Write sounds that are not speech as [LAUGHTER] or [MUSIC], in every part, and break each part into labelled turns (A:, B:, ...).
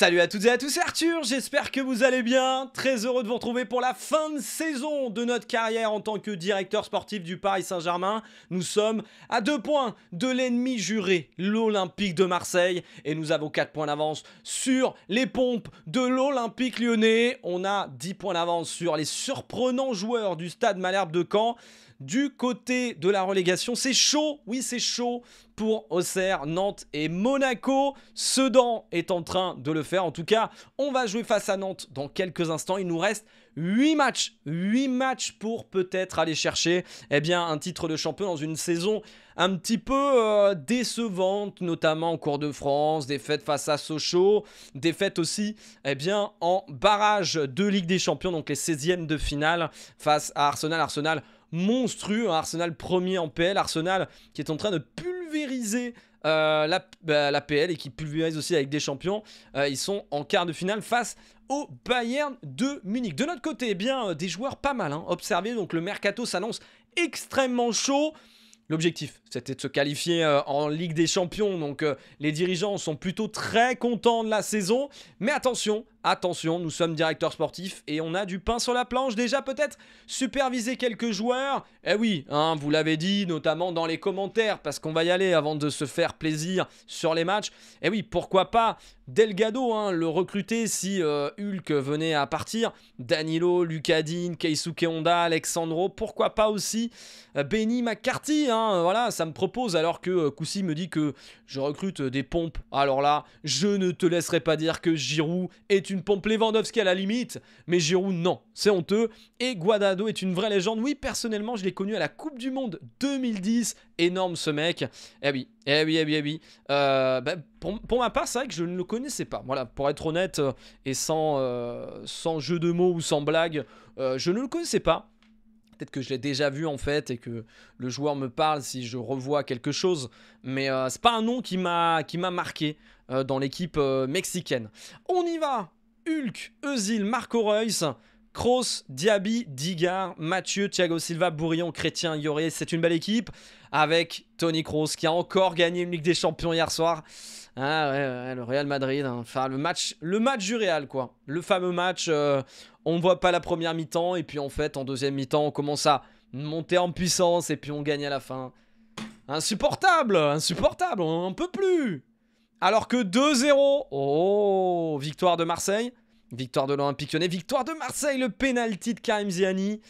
A: Salut à toutes et à tous, Arthur, j'espère que vous allez bien. Très heureux de vous retrouver pour la fin de saison de notre carrière en tant que directeur sportif du Paris Saint-Germain. Nous sommes à deux points de l'ennemi juré, l'Olympique de Marseille, et nous avons quatre points d'avance sur les pompes de l'Olympique lyonnais. On a 10 points d'avance sur les surprenants joueurs du stade Malherbe de Caen. Du côté de la relégation, c'est chaud, oui c'est chaud pour Auxerre, Nantes et Monaco. Sedan est en train de le faire. En tout cas, on va jouer face à Nantes dans quelques instants. Il nous reste 8 matchs, 8 matchs pour peut-être aller chercher eh bien, un titre de champion dans une saison un petit peu euh, décevante, notamment en Cours de France, défaite face à Sochaux, défaite aussi eh bien, en barrage de Ligue des Champions, donc les 16e de finale face à Arsenal. Arsenal monstrueux. Arsenal premier en PL, Arsenal qui est en train de pulvériser euh, la, bah, PL et qui pulvérise aussi avec des champions. Euh, ils sont en quart de finale face au Bayern de Munich. De notre côté, eh bien, euh, des joueurs pas mal. Hein. Observez, donc le mercato s'annonce extrêmement chaud. L'objectif, c'était de se qualifier en Ligue des Champions. Donc, les dirigeants sont plutôt très contents de la saison. Mais attention, Attention, nous sommes directeurs sportifs et on a du pain sur la planche. Déjà, peut-être superviser quelques joueurs. Eh oui, hein, vous l'avez dit, notamment dans les commentaires, parce qu'on va y aller avant de se faire plaisir sur les matchs. Eh oui, pourquoi pas Delgado, hein, le recruter si euh, Hulk venait à partir. Danilo, Lucadine, Keisuke Honda, Alexandro. Pourquoi pas aussi euh, Benny McCarthy hein, Voilà, ça me propose, alors que euh, Koussi me dit que je recrute des pompes. Alors là, je ne te laisserai pas dire que Giroud est une pompe Lewandowski à la limite, mais Giroud, non, c'est honteux. Et Guadado est une vraie légende. Oui, personnellement, je l'ai connu à la Coupe du Monde 2010. Énorme ce mec. Eh oui, eh oui, eh oui, eh oui. Euh, ben, pour, ma part, c'est vrai que je ne le connaissais pas. Voilà, pour être honnête euh, et euh, sans, jeu de mots ou sans blague, je ne le connaissais pas peut-être que je l'ai déjà vu en fait et que le joueur me parle si je revois quelque chose. Mais c'est pas un nom qui m'a qui m'a marqué dans l'équipe mexicaine. On y va Hulk, Eusil, Marco Reus, Kroos, Diaby, Digar, Mathieu, Thiago Silva, Bourillon, Chrétien, Yoré. C'est une belle équipe avec Tony Kroos qui a encore gagné une Ligue des Champions hier soir. Ah le Real Madrid, hein. enfin le match, le match du Real quoi. Le fameux match, euh, on ne voit pas la première mi-temps et puis en fait en deuxième mi-temps on commence à monter en puissance et puis on gagne à la fin. Insupportable, insupportable, on ne peut plus. Alors que 2-0. Oh, victoire de Marseille. Victoire de l'Olympique Lyonnais. Victoire de Marseille. Le penalty de Karim Ziani.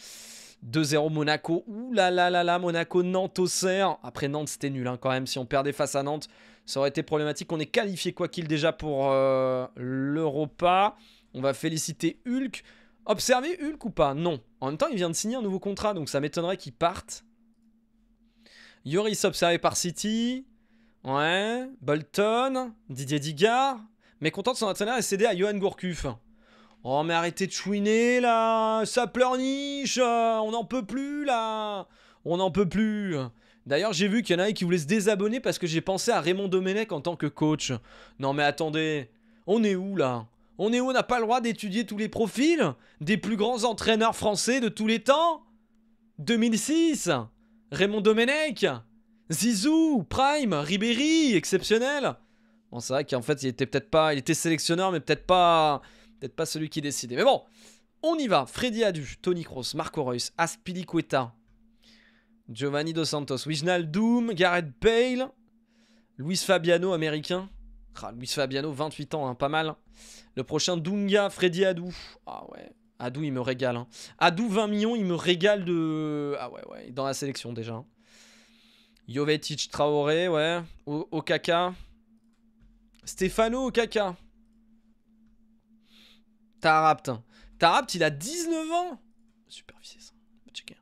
A: 2-0 Monaco. Ouh là là là là, Monaco, Nantes au serre. Après Nantes, c'était nul hein, quand même. Si on perdait face à Nantes, ça aurait été problématique. On est qualifié quoi qu'il déjà pour euh, l'Europa. On va féliciter Hulk. Observer Hulk ou pas Non. En même temps, il vient de signer un nouveau contrat, donc ça m'étonnerait qu'il parte. Yoris observé par City. Ouais, Bolton, Didier Digard. content de son entraîneur et cédé à Johan Gourcuff. Oh mais arrêtez de chouiner là Ça pleurniche On n'en peut plus là On n'en peut plus D'ailleurs j'ai vu qu'il y en a qui voulait se désabonner parce que j'ai pensé à Raymond Domenech en tant que coach. Non mais attendez, on est où là On est où On n'a pas le droit d'étudier tous les profils Des plus grands entraîneurs français de tous les temps 2006 Raymond Domenech Zizou, Prime, Ribéry, exceptionnel. Bon, c'est vrai qu'en fait, il était peut-être pas, il était sélectionneur, mais peut-être pas, peut-être pas celui qui décidait. Mais bon, on y va. Freddy Adu, Tony Cross, Marco Reus, Aspilicueta, Giovanni Dos Santos, Wijnaldum, Doom, Gareth Bale, Luis Fabiano, américain. Ah, Luis Fabiano, 28 ans, hein, pas mal. Le prochain, Dunga, Freddy Adou. Ah ouais, Adou, il me régale. Hein. 20 millions, il me régale de... Ah ouais, ouais, dans la sélection déjà. Hein. Jovetic, Traoré, ouais. Au Okaka. Stefano caca. Tarapt. Hein. Tarapt, il a 19 ans. Super ça. Checker.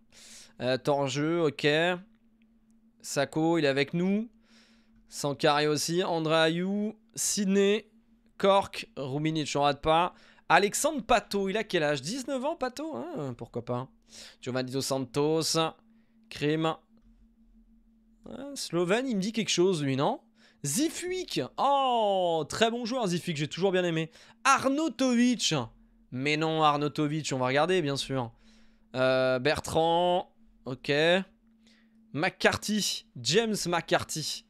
A: Euh, ok. Sako, il est avec nous. Sankari aussi. André Ayou. Sydney. Cork. Ruminic, on rate pas. Alexandre Pato, il a quel âge 19 ans, Pato hein Pourquoi pas. Giovanni Dos Santos. Crime. Slovene, il me dit quelque chose, lui, non Zifuik Oh, très bon joueur, Zifuik, j'ai toujours bien aimé. Arnotovic, Mais non, Arnotovic, on va regarder, bien sûr. Euh, Bertrand, ok. McCarthy, James McCarthy.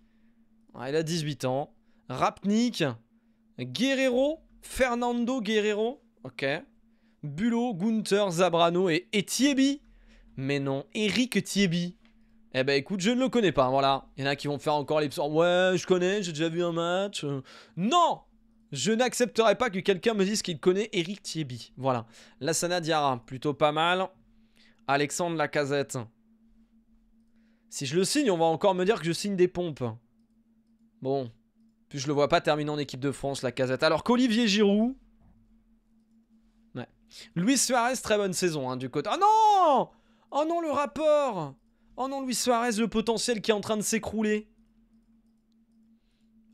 A: il a 18 ans. Rapnik, Guerrero, Fernando Guerrero, ok. Bulot, Gunther, Zabrano et, et Mais non, Eric Thiebi. Eh ben écoute, je ne le connais pas, voilà. Il y en a qui vont faire encore les Ouais, je connais, j'ai déjà vu un match. Non Je n'accepterai pas que quelqu'un me dise qu'il connaît Eric Thiebi. Voilà. Lassana Diarra, plutôt pas mal. Alexandre Lacazette. Si je le signe, on va encore me dire que je signe des pompes. Bon. Puis je le vois pas terminer en équipe de France, Lacazette. Alors qu'Olivier Giroud... Ouais. Luis Suarez, très bonne saison, hein, du côté... Oh non Oh non, le rapport Oh non, Luis Suarez, le potentiel qui est en train de s'écrouler.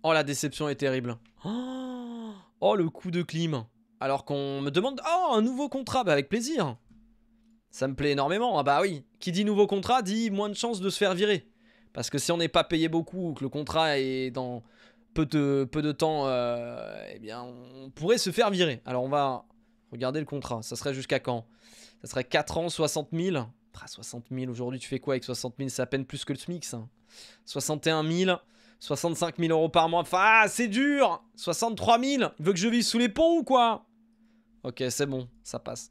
A: Oh, la déception est terrible. Oh, le coup de clim. Alors qu'on me demande... Oh, un nouveau contrat, bah avec plaisir. Ça me plaît énormément. Ah bah oui, qui dit nouveau contrat dit moins de chances de se faire virer. Parce que si on n'est pas payé beaucoup ou que le contrat est dans peu de, peu de temps, euh, eh bien, on pourrait se faire virer. Alors on va regarder le contrat. Ça serait jusqu'à quand Ça serait 4 ans, 60 000 60 bah, 000, aujourd'hui tu fais quoi avec 60 000 C'est à peine plus que le Smix. 61 000, 65 000 euros par mois. Enfin, ah, c'est dur 63 000 Il veut que je vive sous les ponts ou quoi Ok, c'est bon, ça passe.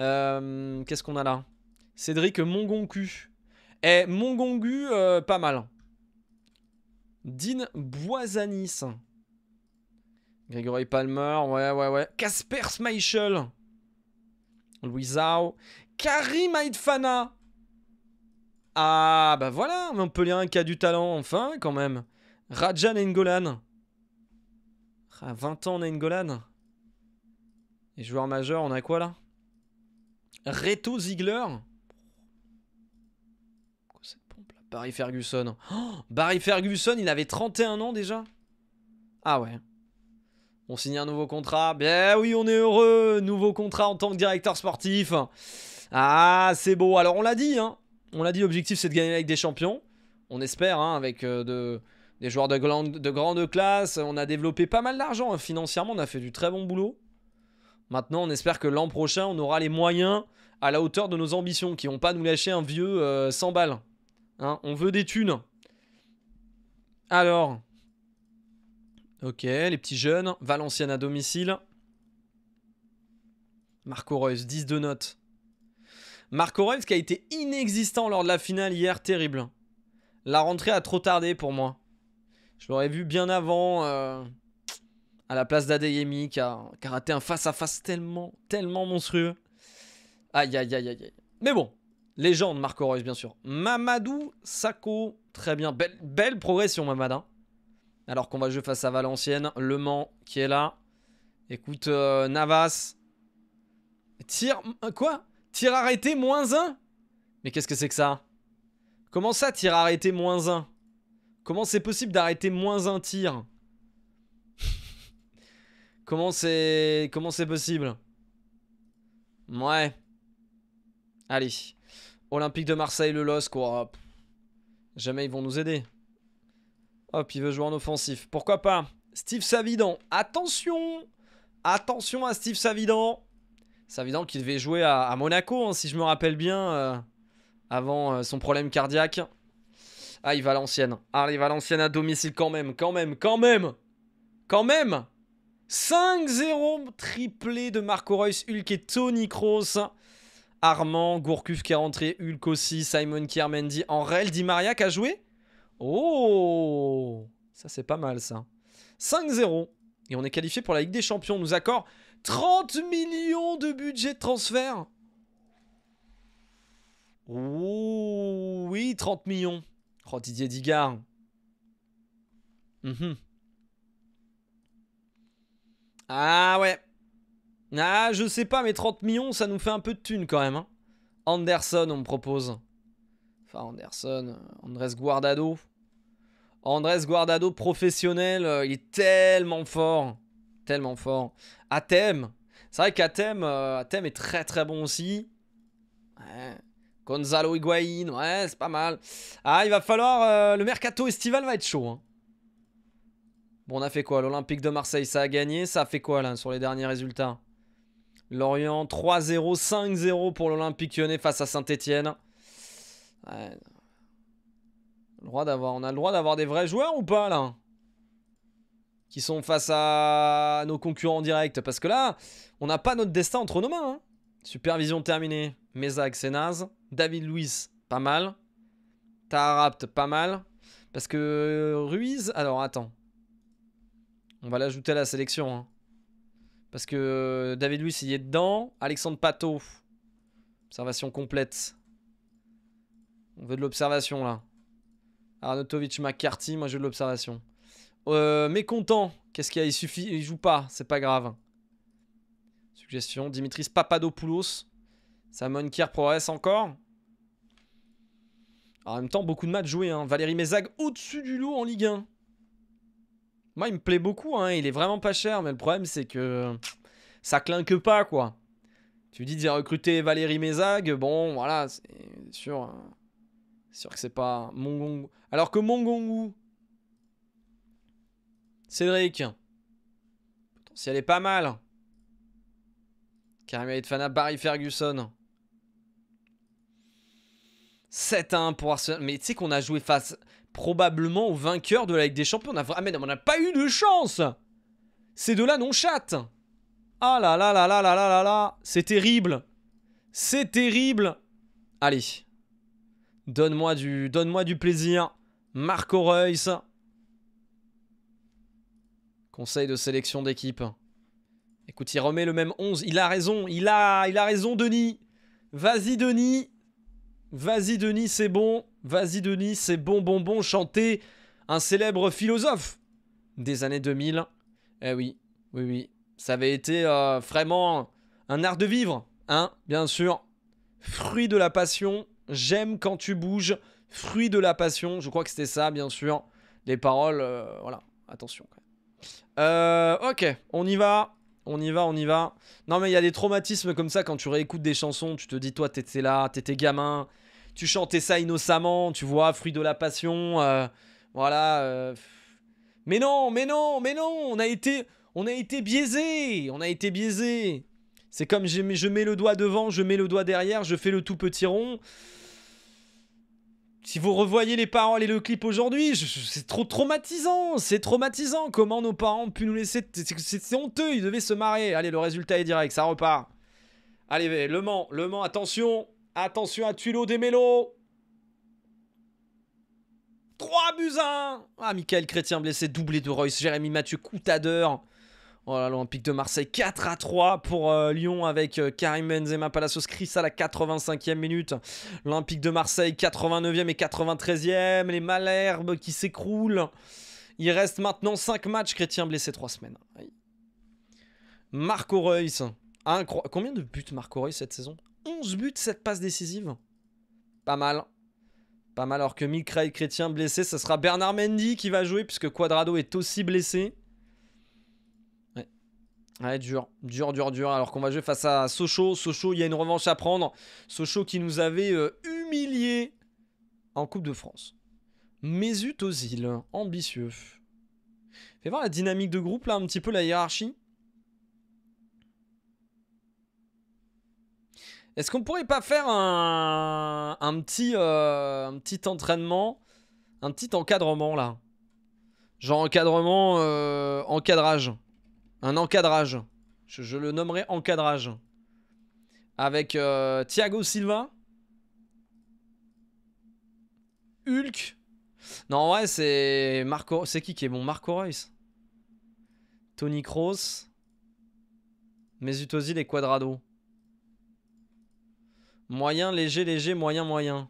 A: Euh, qu'est-ce qu'on a là Cédric Mongoncu. Eh, Mongongu, euh, pas mal. Dean Boisanis. Grégory Palmer, ouais, ouais, ouais. Casper Smeichel. Louis Karim Aïdfana Ah, bah voilà, on peut un qui a du talent, enfin, quand même. Rajan Engolan, À ah, 20 ans, Engolan. Et joueur majeur, on a quoi, là Reto Ziegler. cette pompe, là Barry Ferguson. Oh, Barry Ferguson, il avait 31 ans, déjà Ah ouais. On signe un nouveau contrat. Bien oui, on est heureux. Nouveau contrat en tant que directeur sportif. Ah, c'est beau. Alors, on l'a dit, hein. On l'a dit, l'objectif, c'est de gagner avec des champions. On espère, hein, avec euh, de, des joueurs de, grande classe. On a développé pas mal d'argent hein, financièrement. On a fait du très bon boulot. Maintenant, on espère que l'an prochain, on aura les moyens à la hauteur de nos ambitions, qui vont pas nous lâcher un vieux 100 euh, balles. on veut des thunes. Alors. Ok, les petits jeunes. Valenciennes à domicile. Marco Reus, 10 de notes. Marco Reus qui a été inexistant lors de la finale hier, terrible. La rentrée a trop tardé pour moi. Je l'aurais vu bien avant euh, à la place d'Adeyemi qui a, raté un face-à-face tellement, tellement monstrueux. Aïe, aïe, aïe, aïe, Mais bon, légende Marco Reus bien sûr. Mamadou Sako, très bien. Belle, progression Mamadou. Hein. Alors qu'on va jouer face à Valenciennes, Le Mans qui est là. Écoute, euh, Navas. Tire. Quoi Tir arrêté, moins 1 Mais qu'est-ce que c'est que ça Comment ça, tir arrêté, moins 1 Comment c'est possible d'arrêter moins un tir [LAUGHS] Comment c'est... Comment c'est possible Ouais. Allez. Olympique de Marseille, le loss, quoi. Oh, Jamais ils vont nous aider. Hop, il veut jouer en offensif. Pourquoi pas Steve Savidan. Attention Attention à Steve Savidan. C'est évident qu'il devait jouer à, Monaco, hein, si je me rappelle bien, euh, avant euh, son problème cardiaque. Ah, il va à l'ancienne. Ah, il va à l'ancienne à domicile quand même, quand même, quand même Quand même 5-0 triplé de Marco Reus, Hulk et Tony Cross. Armand, Gourcuff qui est rentré, Hulk aussi, Simon Kiermendi, En Di Maria qui a joué Oh Ça c'est pas mal ça. 5-0. Et on est qualifié pour la Ligue des Champions. nous accords... 30 millions de budget de transfert oui, 30 millions. Oh, Didier mhm. Ah ouais. Ah, je sais pas, mais 30 millions, ça nous fait un peu de thunes quand même. Hein. Anderson, on me propose. Enfin, Anderson, Andrés Guardado. Andrés Guardado professionnel, euh, il est tellement fort. Tellement fort. Atem. C'est vrai qu'Atem euh, est très très bon aussi. Ouais. Gonzalo Higuain, ouais, c'est pas mal. Ah, il va falloir... Euh, le mercato estival va être chaud. Hein. Bon, on a fait quoi L'Olympique de Marseille, ça a gagné. Ça a fait quoi, là, sur les derniers résultats Lorient 3-0, 5-0 pour l'Olympique lyonnais face à Saint-Etienne. Ouais. On a le droit d'avoir des vrais joueurs ou pas là qui sont face à nos concurrents directs. Parce que là, on n'a pas notre destin entre nos mains. Hein. Supervision terminée. Mézac, c'est naze. David Luiz, pas mal. Taharapt, pas mal. Parce que euh, Ruiz... Alors, attends. On va l'ajouter à la sélection. Hein. Parce que euh, David Luiz, il est dedans. Alexandre Pato. Observation complète. On veut de l'observation, là. Arnautovic, McCarthy, moi, je veux de l'observation. Euh, mécontent. Qu'est-ce qu'il y a Il suffit, il joue pas, c'est pas grave. Suggestion, Dimitris Papadopoulos. Samon Kier progresse encore. Ah, en même temps, beaucoup de matchs joués. Hein. Valérie Mézag au-dessus du lot en Ligue 1. Moi, il me plaît beaucoup. Hein. Il est vraiment pas cher. Mais le problème, c'est que ça clinque pas, quoi. Tu dis de recruter Valérie Mézag. Bon, voilà, c'est sûr. Hein. C'est sûr que c'est pas Mongongou. Alors que Mongongou, Cédric. Potentiel est pas mal. Karim Fana, Barry Ferguson. 7-1 pour Arsenal. Mais tu sais qu'on a joué face probablement au vainqueur de la Ligue des Champions. On Ah mais non, on n'a pas eu de chance C'est de là non chatte Ah là là là là là là là là C'est terrible C'est terrible Allez. Donne-moi du... Donne-moi du plaisir. Marco Reus. Conseil de sélection d'équipe. Écoute, il remet le même 11. Il a raison, il a, il a raison, Denis. Vas-y, Denis. Vas-y, Denis, c'est bon. Vas-y, Denis, c'est bon, bon, bon. Chanter un célèbre philosophe des années 2000. Eh oui, oui, oui. Ça avait été euh, vraiment un art de vivre, hein, bien sûr. Fruit de la passion. J'aime quand tu bouges. Fruit de la passion. Je crois que c'était ça, bien sûr. Les paroles, euh, voilà. Attention, euh, ok, on y va. On y va, on y va. Non, mais il y a des traumatismes comme ça quand tu réécoutes des chansons. Tu te dis, toi, t'étais là, t'étais gamin. Tu chantais ça innocemment, tu vois, fruit de la passion. Euh, voilà. Euh, mais non, mais non, mais non, on a été, on a été biaisé. On a été biaisé. C'est comme je je mets le doigt devant, je mets le doigt derrière, je fais le tout petit rond si vous revoyez les paroles et le clip aujourd'hui, c'est trop traumatisant, c'est traumatisant. Comment nos parents ont pu nous laisser C'est honteux, ils devaient se marier. Allez, le résultat est direct, ça repart. Allez, Le Mans, Le Mans, attention, attention à Tuilo des Mélos. 3 buts Ah, Michael Chrétien blessé, doublé de Royce, Jérémy Mathieu, Coutadeur. Oh l'Olympique de Marseille 4 à 3 pour euh, Lyon avec euh, Karim Benzema, Palacios, Chris à la 85e minute. L'Olympique de Marseille 89e et 93e. Les Malherbes qui s'écroulent. Il reste maintenant 5 matchs. Chrétien blessé 3 semaines. Marco Reus. Combien de buts Marco Reus cette saison 11 buts, cette passe décisive, Pas mal. Pas mal alors que Ray, Chrétien blessé, ce sera Bernard Mendy qui va jouer puisque Quadrado est aussi blessé. Ouais, dur, dur, dur, dur. Alors qu'on va jouer face à Sochaux. Sochaux, il y a une revanche à prendre. Sochaux qui nous avait euh, humiliés en Coupe de France. Mesut Ozil, hein, ambitieux. Fais voir la dynamique de groupe, là, un petit peu la hiérarchie. Est-ce qu'on pourrait pas faire un, petit, euh, un petit entraînement, un petit encadrement, là Genre encadrement, euh, encadrage un encadrage. Je, le nommerai encadrage. Avec euh, Thiago Silva. Hulk. Non, ouais, c'est Marco. C'est qui qui est bon Marco Reus. Tony Cross. Mesut Ozil et Quadrado. Moyen, léger, léger, moyen, moyen.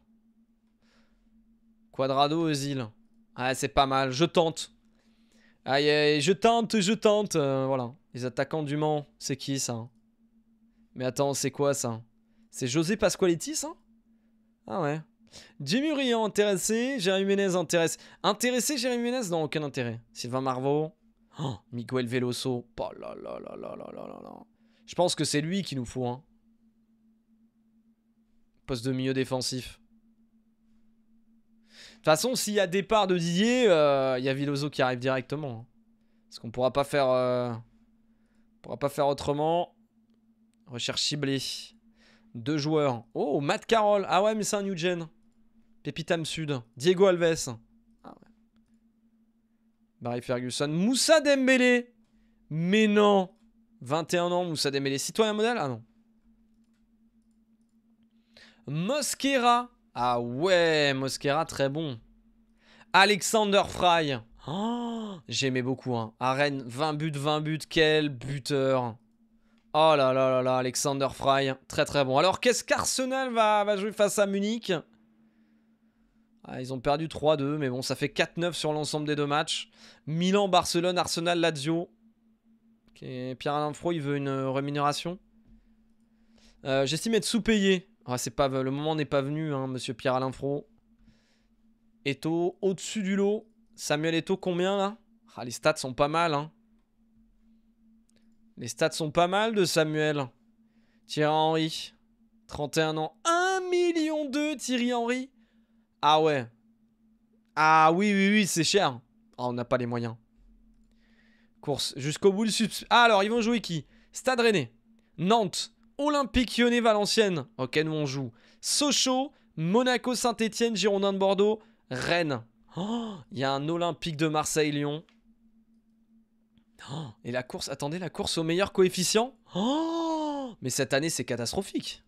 A: Quadrado, Ozil. Ah, c'est pas mal. Je tente. Aïe, aïe, je tente, je tente. Euh, voilà. Les attaquants du Mans, c'est qui ça hein Mais attends, c'est quoi ça C'est José Pasqualetti ça Ah ouais. Jimmy Rian intéressé, Jérémy Ménez intéressé, Intéressé, Jérémy Ménez Non, aucun intérêt. Sylvain Marvaux. Oh, Miguel Veloso. Oh là là là là là là là. Je pense que c'est lui qui nous faut. Hein. Poste de milieu défensif. De toute façon, s'il y a départ de Didier, euh, il y a Viloso qui arrive directement. Hein. Parce qu'on pourra pas faire... Euh, pourra pas faire autrement. Recherche ciblée. Deux joueurs. Oh, Matt Carroll. Ah ouais, mais c'est un New Gen. Pépitam Sud. Diego Alves. Ah Barry Ferguson. Moussa Dembélé. Mais non. 21 ans, Moussa Dembélé. Citoyen modèle Ah non. Mosquera. Ah ouais, Mosquera, très bon. Alexander Fry. [GASPS] J'aimais beaucoup. Hein. Arène 20 buts, 20 buts. Quel buteur. Oh là là là là, Alexander Fry. Très très bon. Alors, qu'est-ce qu'Arsenal va, va, jouer face à Munich ah, Ils ont perdu 3-2, mais bon, ça fait 4-9 sur l'ensemble des deux matchs. Milan, Barcelone, Arsenal, Lazio. Pierre-Alain Fro, il veut une euh, rémunération euh, J'estime être sous-payé. Ah, c'est pas, le moment n'est pas venu, hein, monsieur Pierre-Alain Fro. Eto, au-dessus du lot. Samuel Eto, combien là ah, Les stats sont pas mal. Hein. Les stats sont pas mal de Samuel. Thierry Henry, 31 ans. 1 million 2, Thierry Henry. Ah ouais. Ah oui, oui, oui, c'est cher. Ah, on n'a pas les moyens. Course jusqu'au bout du subs. Ah, alors, ils vont jouer qui Stade Rennais, Nantes, Olympique Lyonnais Valenciennes. Ok, nous on joue. Sochaux, Monaco Saint-Etienne, Girondin de Bordeaux, Rennes. Oh, il y a un Olympique de Marseille-Lyon. Oh, et la course, attendez, la course au meilleur coefficient oh, Mais cette année, c'est catastrophique.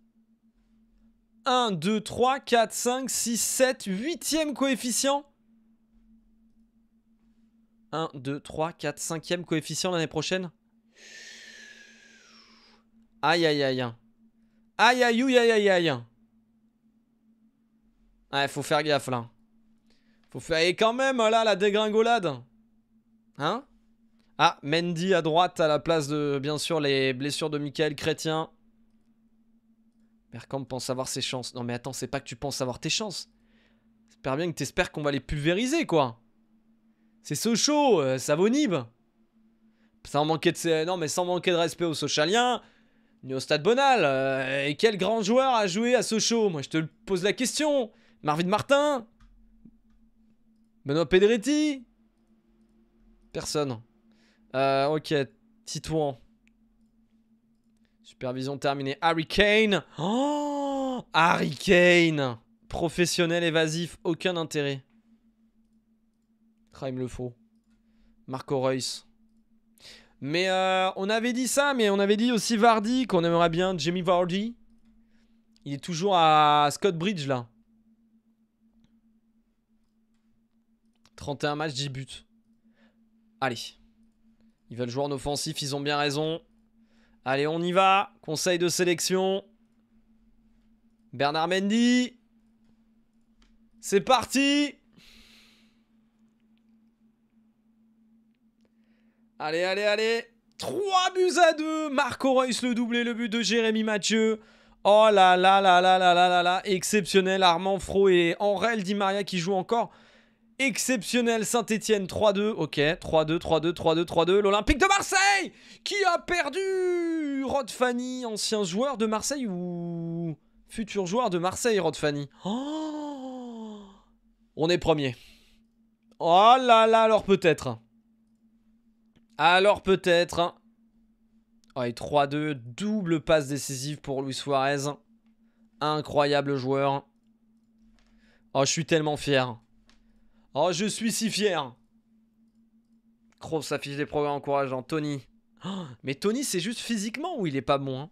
A: 1, 2, 3, 4, 5, 6, 7, 8e coefficient. 1, 2, 3, 4, 5e coefficient l'année prochaine Aïe aïe aïe. Hein. Aïe aïe aïe aïe aïe aïe. Ouais, faut faire gaffe là. Faut faire. Et quand même là, la dégringolade. Hein Ah, Mendy à droite à la place de, bien sûr, les blessures de Michael Chrétien. Mercamp pense avoir ses chances. Non mais attends, c'est pas que tu penses avoir tes chances. J'espère bien que t'espères qu'on va les pulvériser, quoi. C'est Sochaux, euh, Nib. Sans manquer de... Non mais sans manquer de respect aux Sochaliens, Né au stade Bonal, euh, et quel grand joueur a joué à Sochaux Moi, je te pose la question. Marvin Martin Benoît Pedretti Personne. Euh, ok, Titouan. Supervision terminée. Harry Kane oh Harry Kane Professionnel évasif, aucun intérêt. Crime le faux. Marco Reus. Mais euh, on avait dit ça, mais on avait dit aussi Vardy, qu'on aimerait bien Jamie Vardy. Il est toujours à Scott Bridge, là. 31 matchs, 10 buts. Allez. Ils veulent jouer en offensif, ils ont bien raison. Allez, on y va. Conseil de sélection. Bernard Mendy. C'est parti Allez, allez, allez 3 buts à 2 Marco Reus le doublé, le but de Jérémy Mathieu. Oh là là là là là là là là Exceptionnel, Armand Fro et Enrel Di Maria qui jouent encore. Exceptionnel, Saint-Etienne 3-2, ok, 3-2, 3-2, 3-2, 3-2, l'Olympique de Marseille qui a perdu Rod Fanny, ancien joueur de Marseille ou futur joueur de Marseille, Rod Fanny. Oh, on est premier. Oh là là, alors peut-être. Alors peut-être. et hein. 3-2, double passe décisive pour Luis Suarez. Incroyable joueur. Oh, je suis tellement fier. Oh, je suis si fier. Cross affiche des progrès encourageants. Tony. Oh, mais Tony, c'est juste physiquement où il est pas bon. Hein.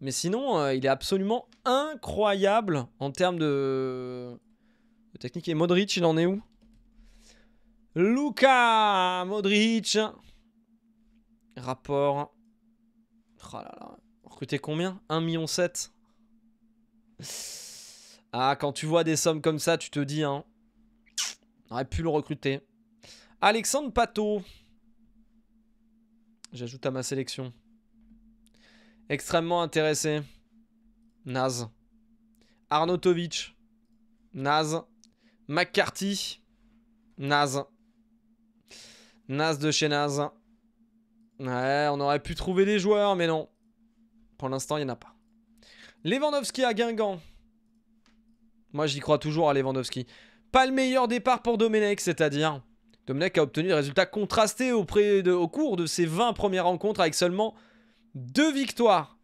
A: Mais sinon, euh, il est absolument incroyable en termes de... de technique. Et Modric, il en est où Luka Modric. Rapport. Oh Recruter combien 1,7 million. Ah, quand tu vois des sommes comme ça, tu te dis, hein. On aurait pu le recruter. Alexandre Pato. J'ajoute à ma sélection. Extrêmement intéressé. Naz. Arnautovic. Naz. McCarthy. Naz. Nas de chez Nas. Ouais, on aurait pu trouver des joueurs, mais non. Pour l'instant, il n'y en a pas. Lewandowski à Guingamp. Moi, j'y crois toujours à Lewandowski. Pas le meilleur départ pour Domenech, c'est-à-dire... Domenech a obtenu des résultats contrastés au cours de ses 20 premières rencontres avec seulement deux victoires.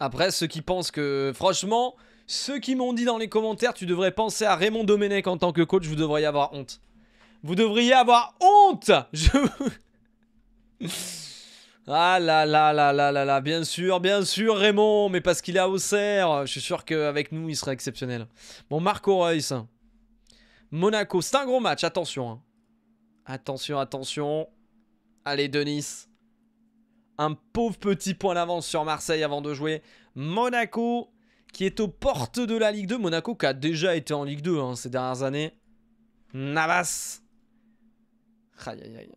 A: Après, ceux qui pensent que, franchement, ceux qui m'ont dit dans les commentaires, tu devrais penser à Raymond Domenech en tant que coach, vous devriez avoir honte. Vous devriez avoir honte [LAUGHS] Je... Ah là là là là là là, bien sûr, bien sûr Raymond, mais parce qu'il est à Auxerre, je suis sûr qu'avec nous il serait exceptionnel. Bon, Marco Reus, Monaco, c'est un gros match, attention. Hein. Attention, attention. Allez Denis, un pauvre petit point d'avance sur Marseille avant de jouer. Monaco, qui est aux portes de la Ligue 2. Monaco qui a déjà été en Ligue 2 hein, ces dernières années. Navas. Aïe aïe aïe.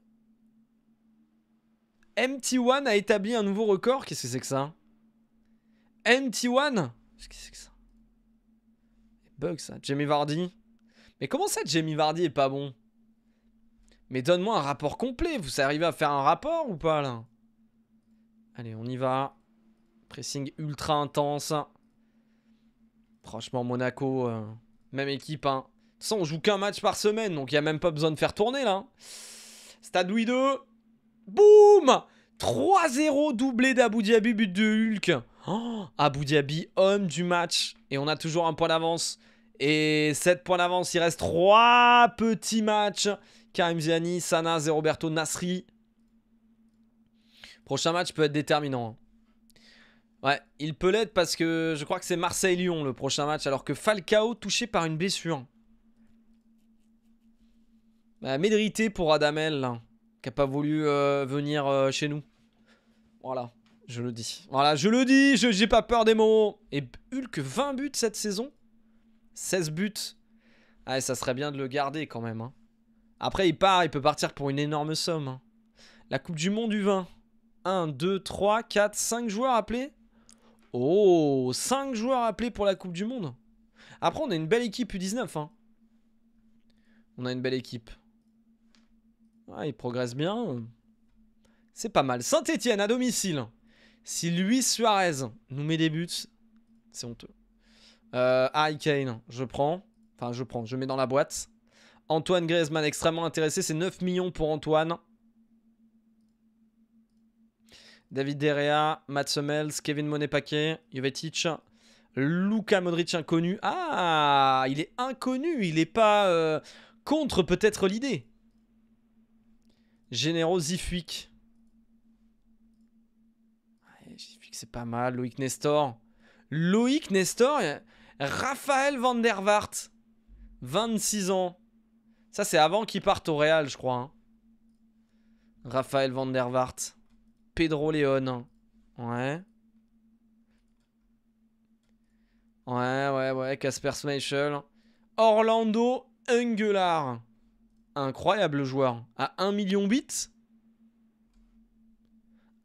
A: MT1 a établi un nouveau record. Qu'est-ce que c'est que ça MT1 Qu'est-ce que c'est que ça Bug ça. Jamie Vardy. Mais comment ça, Jamie Vardy est pas bon Mais donne-moi un rapport complet. Vous arrivez à faire un rapport ou pas là Allez, on y va. Pressing ultra intense. Franchement, Monaco, euh, même équipe. Hein. De on joue qu'un match par semaine, donc il n'y a même pas besoin de faire tourner là. Stade Louis Boum 3-0 doublé d'Abu Dhabi, but de Hulk. Oh, Abu Dhabi, homme du match. Et on a toujours un point d'avance. Et 7 points d'avance, il reste 3 petits matchs. Karim Ziani, et Roberto, Nasri. Prochain match peut être déterminant. Hein. Ouais, il peut l'être parce que je crois que c'est Marseille-Lyon le prochain match, alors que Falcao touché par une blessure. Bah, médrité pour Adamel, qui n'a pas voulu euh, venir euh, chez nous. Voilà, je le dis. Voilà, je le dis, j'ai pas peur des mots. Et Hulk, 20 buts cette saison 16 buts. Ah, ça serait bien de le garder quand même. Hein. Après, il part, il peut partir pour une énorme somme. Hein. La Coupe du Monde du 20. 1, 2, 3, 4, 5 joueurs appelés Oh, 5 joueurs appelés pour la Coupe du Monde. Après, on a une belle équipe U19. Hein. On a une belle équipe. Ah, il progresse bien. C'est pas mal. Saint-Etienne à domicile. Si Luis Suarez nous met des buts, c'est honteux. Euh, Harry Kane, je prends. Enfin, je prends, je mets dans la boîte. Antoine Griezmann, extrêmement intéressé. C'est 9 millions pour Antoine. David Derrea, Matt Summels, Kevin Monet-Paquet, Jovetic, Luca Modric inconnu. Ah, il est inconnu, il n'est pas euh, contre peut-être l'idée. Généraux Zifuik. Zifuik, c'est pas mal. Loïc Nestor. Loïc Nestor, Raphaël Van der Vaart, 26 ans. Ça, c'est avant qu'il parte au Real, je crois. Hein. Raphaël Van der Pedro Leon. Ouais. Ouais, ouais, ouais. Casper Schmeichel. Orlando Ungular. Incroyable joueur. À 1 million bits.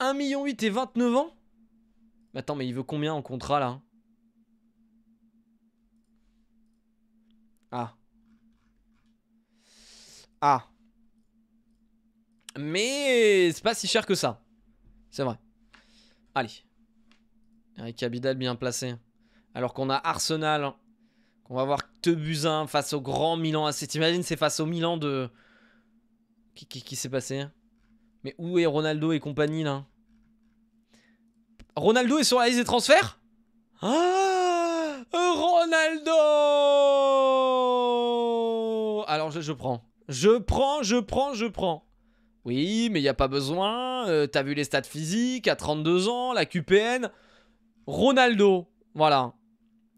A: 1 million 8 et 29 ans Attends, mais il veut combien en contrat là Ah. Ah. Mais c'est pas si cher que ça. C'est vrai. Allez. Eric Abidal bien placé. Alors qu'on a Arsenal. Hein, qu'on va voir Tebuzin face au grand Milan T'imagines, c'est face au Milan de. Qui, s'est passé hein. Mais où est Ronaldo et compagnie là Ronaldo est sur la liste des transferts Ah Ronaldo Alors je prends. Je prends, je prends, je prends. Oui, mais il n'y a pas besoin. Euh, t'as vu les stats physiques à 32 ans, la QPN. Ronaldo, voilà.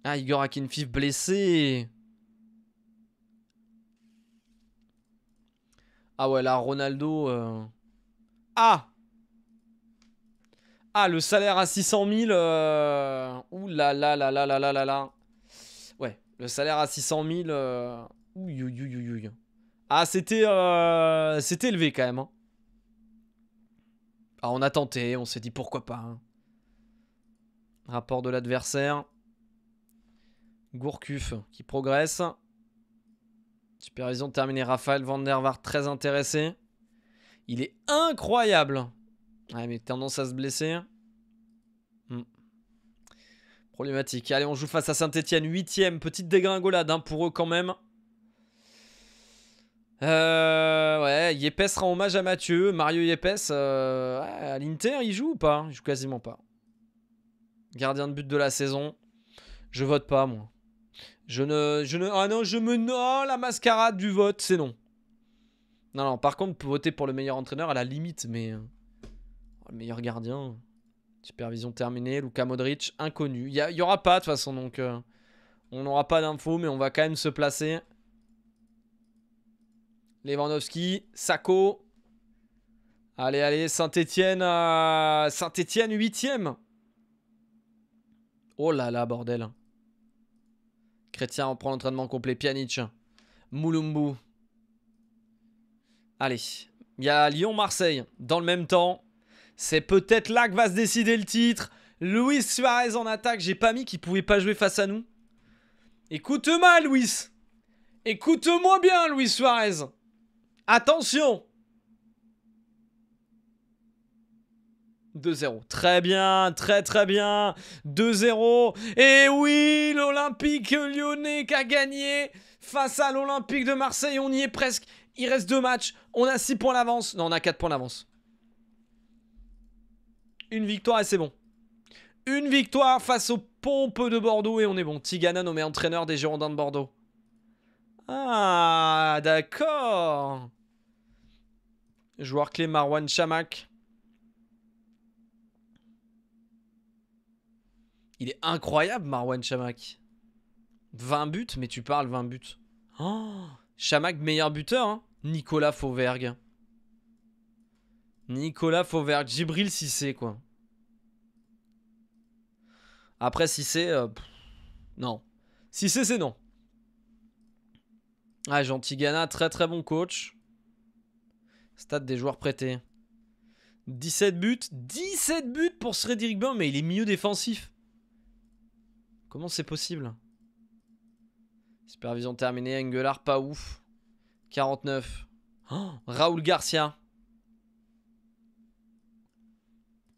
A: Ah, Igor Akinfif blessé. Ah ouais, là, Ronaldo... Euh. Ah Ah, le salaire à 600 000... Euh... Ouh là là là là là là là Ouais, le salaire à 600 000... Euh. Ouh, Ouh, ouh, ouh, ouh, ouh. Ah, c'était euh, c'était élevé quand même. Hein. Ah, on a tenté, on s'est dit pourquoi pas. Hein. Rapport de l'adversaire. Gourcuff qui progresse. Supervision terminée. Raphaël Van der très intéressé. Il est incroyable. Ah mais tendance à se blesser. Hmm. Problématique. Allez, on joue face à Saint-Etienne. Huitième. Petite dégringolade hein, pour eux quand même. Euh, ouais, Yepes rend hommage à Mathieu. Mario Yepes, euh, à l'Inter, il joue ou pas Il joue quasiment pas. Gardien de but de la saison. Je vote pas, moi. Je ne... Je ne ah non, je me... Oh, la mascarade du vote, c'est non. Non, non, par contre, voter pour le meilleur entraîneur, à la limite, mais... Euh, oh, le meilleur gardien... Supervision terminée, Luka Modric, inconnu. Il n'y aura pas de toute façon, donc euh, on n'aura pas d'infos, mais on va quand même se placer Lewandowski, Sako. Allez, allez, Saint-Etienne. à euh, Saint-Etienne, huitième. Oh là là, bordel. Chrétien on prend l'entraînement complet. Pjanic. Moulumbu. Allez. Il y a Lyon-Marseille. Dans le même temps. C'est peut-être là que va se décider le titre. Luis Suarez en attaque. J'ai pas mis qu'il pouvait pas jouer face à nous. Écoute-moi, Luis. Écoute-moi bien, Luis Suarez. Attention 2-0. Très bien, très très bien. 2-0. Et oui, l'Olympique lyonnais qui a gagné face à l'Olympique de Marseille. On y est presque. Il reste deux matchs. On a 6 points d'avance. Non, on a 4 points d'avance. Une victoire et c'est bon. Une victoire face aux pompes de Bordeaux et on est bon. Tigana nommé entraîneur des Girondins de Bordeaux. Ah, d'accord. Joueur clé Marwan Chamac. Il est incroyable, Marwan Chamak. 20 buts, mais tu parles 20 buts. Oh, meilleur buteur. Hein. Nicolas Fauvergue. Nicolas Fauvergue. Gibril Sissé quoi. Après, Sissé euh, non. Sissé c'est non. Ah, Ghana, très très bon coach. Stade des joueurs prêtés. 17 buts. 17 buts pour Cédric Bain, mais il est mieux défensif. Comment c'est possible Supervision terminée, Engelard, pas ouf. 49. Raoul Garcia.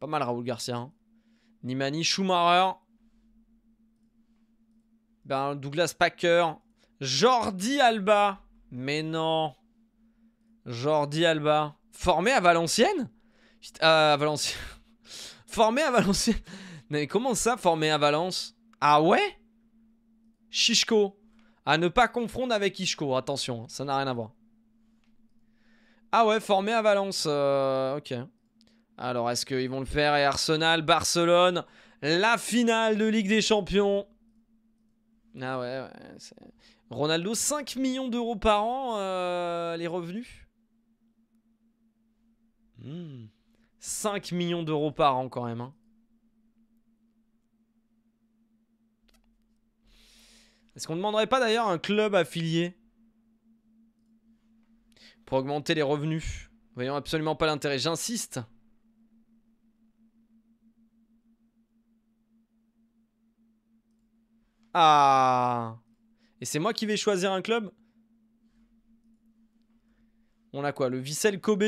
A: Pas mal Raoul Garcia. Hein. Nimani, Schumacher. Ben, Douglas Packer. Jordi Alba. Mais non. Jordi Alba. Formé à Valenciennes euh, À Valenciennes. [LAUGHS] formé à Valenciennes. Mais comment ça, formé à Valence Ah ouais Chichko. À ne pas confondre avec Ichko. Attention, ça n'a rien à voir. Ah ouais, formé à Valence. Euh, ok. Alors, est-ce qu'ils vont le faire Et Arsenal, Barcelone, la finale de Ligue des Champions. Ah ouais, ouais Ronaldo, 5 millions d'euros par an, euh, les revenus 5 hmm. millions d'euros par an quand même. Hein. Est-ce qu'on ne demanderait pas d'ailleurs un club affilié Pour augmenter les revenus. Voyons absolument pas l'intérêt, j'insiste. Ah Et c'est moi qui vais choisir un club On a quoi Le Vissel Kobe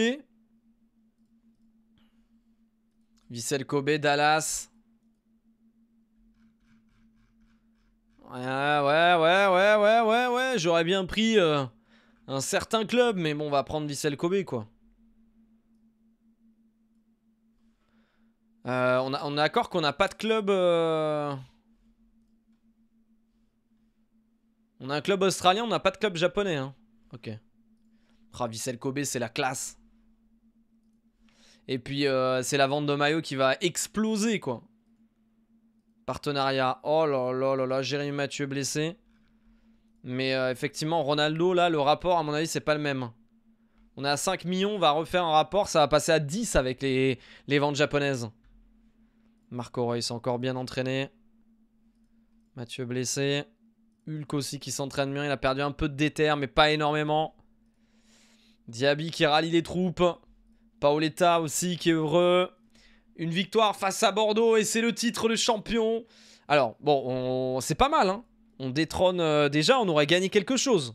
A: Vissel Kobe, Dallas. Ouais, ouais, ouais, ouais, ouais, ouais, ouais. J'aurais bien pris euh, un certain club, mais bon, on va prendre Vissel Kobe, quoi. Euh, on, on est d'accord qu'on n'a pas de club... Euh, On a un club australien, on n'a pas de club japonais. Hein. Ok. Ravissel ah, Kobe, c'est la classe. Et puis, euh, c'est la vente de maillots qui va exploser, quoi. Partenariat. Oh là là là là, Jérémy Mathieu blessé. Mais euh, effectivement, Ronaldo, là, le rapport, à mon avis, c'est pas le même. On est à 5 millions, on va refaire un rapport, ça va passer à 10 avec les, les ventes japonaises. Marco Royce encore bien entraîné. Mathieu blessé. Hulk aussi qui s'entraîne bien. Il a perdu un peu de déter, mais pas énormément. Diaby qui rallie les troupes. Paoletta aussi qui est heureux. Une victoire face à Bordeaux et c'est le titre de champion. Alors, bon, c'est pas mal. Hein on détrône euh, déjà, on aurait gagné quelque chose.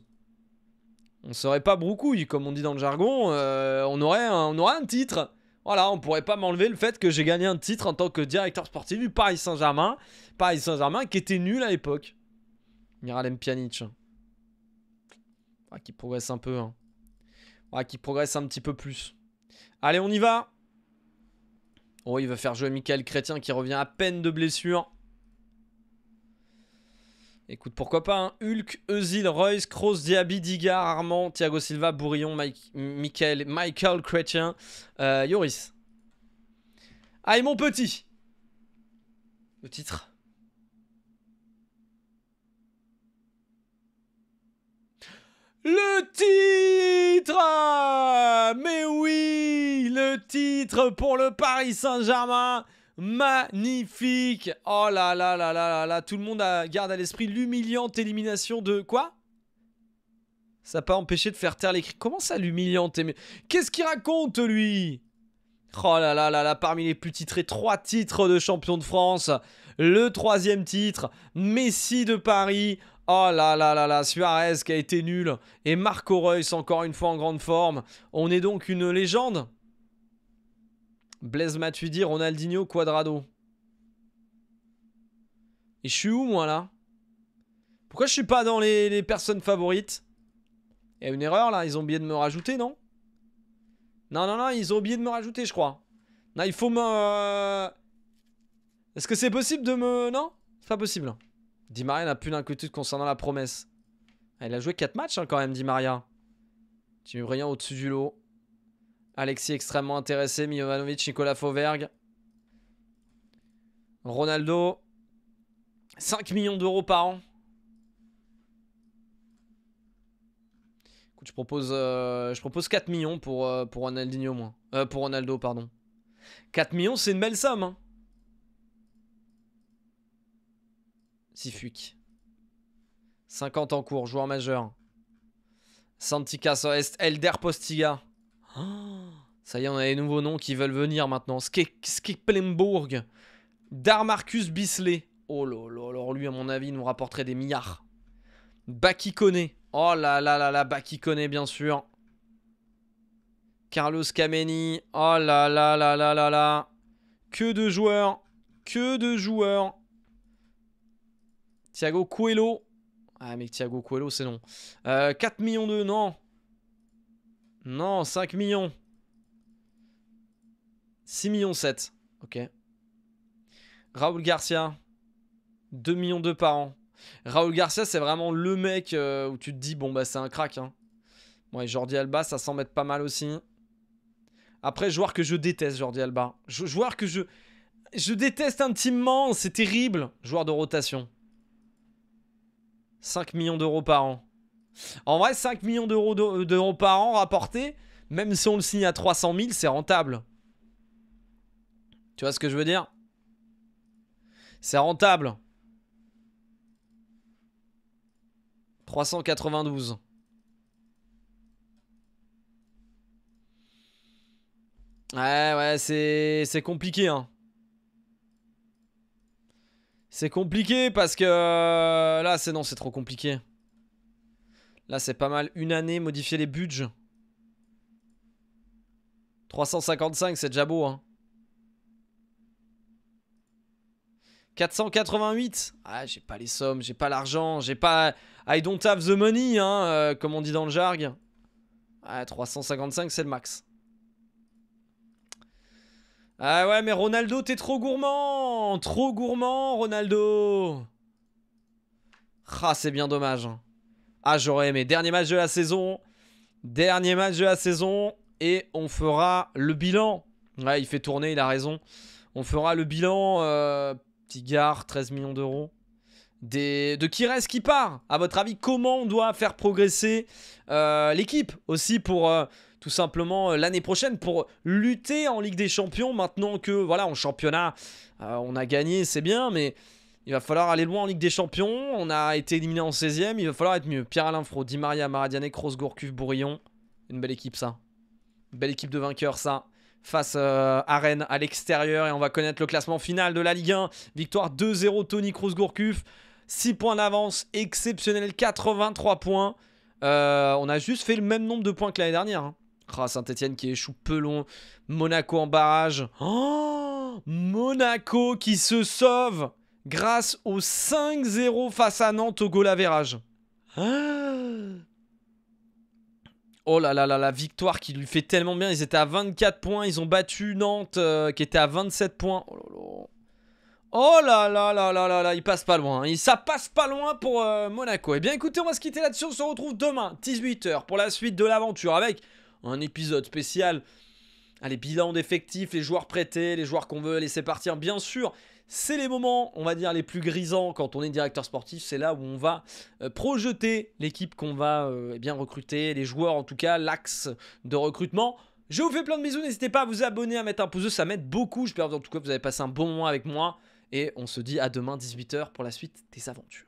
A: On serait pas broucouille, comme on dit dans le jargon. Euh, on, aurait un, on aurait un titre. Voilà, on pourrait pas m'enlever le fait que j'ai gagné un titre en tant que directeur sportif du Paris Saint-Germain. Paris Saint-Germain qui était nul à l'époque. Miralem Pjanic. Ah, qui progresse un peu. Hein. Ah, qui progresse un petit peu plus. Allez, on y va. Oh, il va faire jouer Michael Chrétien qui revient à peine de blessure. Écoute, pourquoi pas hein. Hulk, Eusil, Royce, Kroos, Diaby, Digar, Armand, Thiago Silva, Bourillon, Michael, Michael Chrétien, euh, Yoris. Ah, mon petit Le titre Le titre Mais oui Le titre pour le Paris Saint-Germain Magnifique Oh là là là là là là Tout le monde garde à l'esprit l'humiliante élimination de... Quoi Ça n'a pas empêché de faire taire l'écrit. Comment ça l'humiliante Qu'est-ce qu'il raconte lui Oh là là là là, parmi les plus titrés, trois titres de champion de France. Le troisième titre, Messi de Paris, Oh là là là là, Suarez qui a été nul. Et Marco Reus encore une fois en grande forme. On est donc une légende. Blaise Matuidi, Ronaldinho, Quadrado. Et je suis où moi là Pourquoi je suis pas dans les, les personnes favorites Il y a une erreur là, ils ont oublié de me rajouter non Non non non, ils ont oublié de me rajouter je crois. Non il faut me... Euh, Est-ce que c'est possible de me... Non C'est pas possible. Di Maria n'a plus d'inquiétude concernant la promesse. Elle a joué 4 matchs hein, quand même, Di Maria. Jimmy rien au-dessus du lot. Alexis extrêmement intéressé. Milovanovic, Nicolas Fauvergue. Ronaldo. 5 millions d'euros par an. je propose, 4 euh, millions pour, euh, pour Ronaldinho, euh, pour Ronaldo, pardon. 4 millions, c'est une belle somme. Hein. 50 en cours, joueur majeur. Santikas Est, Elder Postiga. [GASPS] ça y est, on a les nouveaux noms qui veulent venir maintenant. Dar Darmarcus Bisley. Oh là là, alors lui, à mon avis, nous rapporterait des milliards. Bakikone. Oh là là là là, Bakikone, bien sûr. Carlos Kameni. Oh là là là là là là. Que de joueurs. Que de joueurs. Thiago Coelho. Ah, mais Thiago Coelho, c'est non. 4 euh, millions de... Non. Non, 5 millions. 6 millions 7. Ok. Raoul Garcia. 2 millions de par an. Raoul Garcia, c'est vraiment le mec euh, où tu te dis, bon, bah, c'est un crack. Hein. Bon, et Jordi Alba, ça semble être pas mal aussi. Après, joueur que je déteste, Jordi Alba. joueur que je. Je déteste intimement, c'est terrible. Joueur de rotation. 5 millions d'euros par an. En vrai, 5 millions d'euros par an rapportés, même si on le signe à 300 000, c'est rentable. Tu vois ce que je veux dire C'est rentable. 392. Ouais, ouais, c'est compliqué. Hein. C'est compliqué parce que... Euh, là, c'est non, c'est trop compliqué. Là, c'est pas mal. Une année, modifier les budgets. 355, c'est déjà beau. 488 hein. Ah, j'ai pas les sommes, j'ai pas l'argent, j'ai pas... I don't have the money, hein, euh, comme on dit dans le jargon. Ah, 355, c'est le max. Ah ouais, mais Ronaldo, t'es trop gourmand Trop gourmand, Ronaldo Ah, c'est bien dommage. Hein. Ah, j'aurais aimé. Dernier match de la saison. Dernier match de la saison. Et on fera le bilan. Ouais, il fait tourner, il a raison. On fera le bilan. Euh, petit gars, 13 millions d'euros. Des... de qui reste, qui part À votre avis, comment on doit faire progresser euh, l'équipe aussi pour... Euh, tout simplement euh, l'année prochaine pour lutter en Ligue des Champions. Maintenant que, voilà, en championnat, euh, on a gagné, c'est bien, mais il va falloir aller loin en Ligue des Champions. On a été éliminé en 16ème, il va falloir être mieux. Pierre-Alain Fro, Di Maria, Maradiane, Kroos, Gourcuff, Bourillon. Une belle équipe, ça. belle équipe de vainqueurs, ça face euh, à Rennes à l'extérieur et on va connaître le classement final de la Ligue 1. Victoire 2-0 Tony Kroos Gourcuff. 6 points d'avance, exceptionnel 83 points. on a juste fait le même nombre de points que l'année dernière. Hein à Saint-Etienne qui échoue peu long. Monaco en barrage. Oh Monaco qui se sauve grâce au 5-0 face à Nantes au goal ah. Oh là là là, la victoire qui lui fait tellement bien. Ils étaient à 24 points. Ils ont battu Nantes euh, qui était à 27 points. Oh là là. Oh là là là là là là, il passe pas loin. Hein. Ça passe pas loin pour euh, Monaco. Eh bien écoutez, on va se quitter là-dessus. On se retrouve demain, 18h, pour la suite de l'aventure avec un épisode spécial. Allez, bilan d'effectifs, les joueurs prêtés, les joueurs qu'on veut laisser partir, bien sûr. C'est les moments, on va dire, les plus grisants quand on est directeur sportif. C'est là où on va euh, projeter l'équipe qu'on va euh, eh bien recruter, les joueurs en tout cas, l'axe de recrutement. Je vous fais plein de bisous, n'hésitez pas à vous abonner, à mettre un pouce bleu, ça m'aide beaucoup. J'espère en tout cas que vous avez passé un bon moment avec moi. Et on se dit à demain 18h pour la suite des aventures.